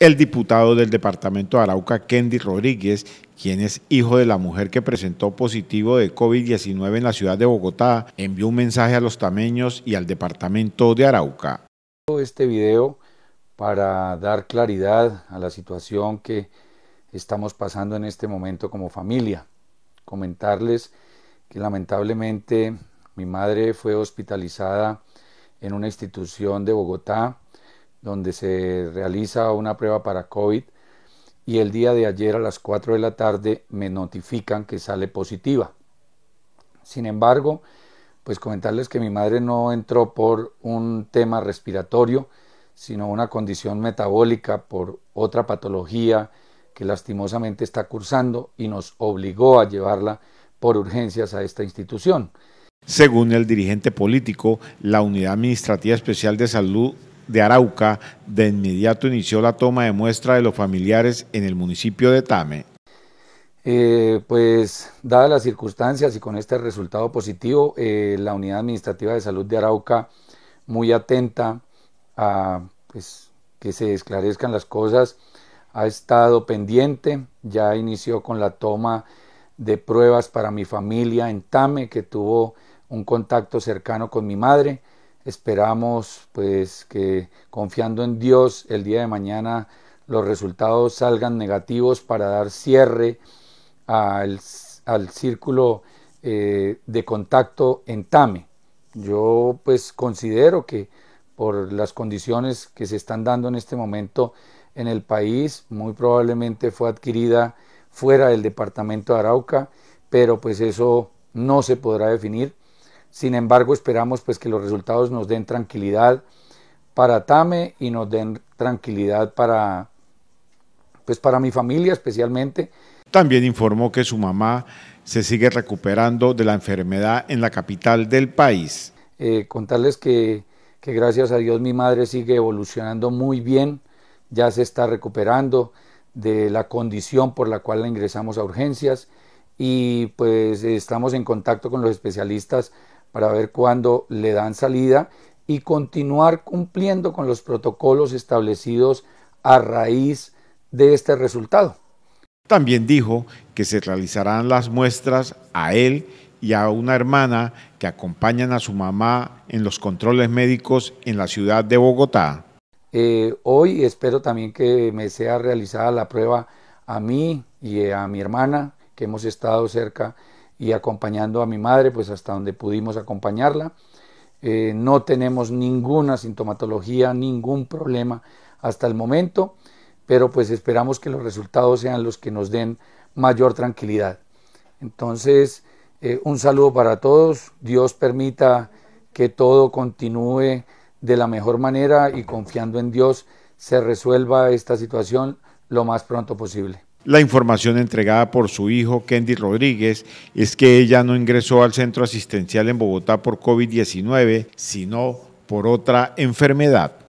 el diputado del departamento de Arauca, Kendi Rodríguez, quien es hijo de la mujer que presentó positivo de COVID-19 en la ciudad de Bogotá, envió un mensaje a los tameños y al departamento de Arauca. Este video para dar claridad a la situación que estamos pasando en este momento como familia. Comentarles que lamentablemente mi madre fue hospitalizada en una institución de Bogotá donde se realiza una prueba para COVID y el día de ayer a las 4 de la tarde me notifican que sale positiva. Sin embargo, pues comentarles que mi madre no entró por un tema respiratorio, sino una condición metabólica por otra patología que lastimosamente está cursando y nos obligó a llevarla por urgencias a esta institución. Según el dirigente político, la Unidad Administrativa Especial de Salud de Arauca de inmediato inició la toma de muestra de los familiares en el municipio de Tame. Eh, pues dadas las circunstancias y con este resultado positivo, eh, la Unidad Administrativa de Salud de Arauca muy atenta a pues, que se esclarezcan las cosas, ha estado pendiente, ya inició con la toma de pruebas para mi familia en Tame, que tuvo un contacto cercano con mi madre. Esperamos pues que confiando en Dios el día de mañana los resultados salgan negativos para dar cierre al, círculo eh, de contacto en TAME. Yo pues considero que por las condiciones que se están dando en este momento en el país, muy probablemente fue adquirida fuera del departamento de Arauca, pero pues eso no se podrá definir sin embargo, esperamos pues que los resultados nos den tranquilidad para Tame y nos den tranquilidad para pues para mi familia especialmente. También informó que su mamá se sigue recuperando de la enfermedad en la capital del país. Eh, contarles que, que gracias a Dios mi madre sigue evolucionando muy bien, ya se está recuperando de la condición por la cual la ingresamos a urgencias y pues estamos en contacto con los especialistas para ver cuándo le dan salida y continuar cumpliendo con los protocolos establecidos a raíz de este resultado. También dijo que se realizarán las muestras a él y a una hermana que acompañan a su mamá en los controles médicos en la ciudad de Bogotá. Eh, hoy espero también que me sea realizada la prueba a mí y a mi hermana, que hemos estado cerca y acompañando a mi madre, pues hasta donde pudimos acompañarla. Eh, no tenemos ninguna sintomatología, ningún problema hasta el momento, pero pues esperamos que los resultados sean los que nos den mayor tranquilidad. Entonces, eh, un saludo para todos, Dios permita que todo continúe de la mejor manera y confiando en Dios se resuelva esta situación lo más pronto posible. La información entregada por su hijo, Kendi Rodríguez, es que ella no ingresó al centro asistencial en Bogotá por COVID-19, sino por otra enfermedad.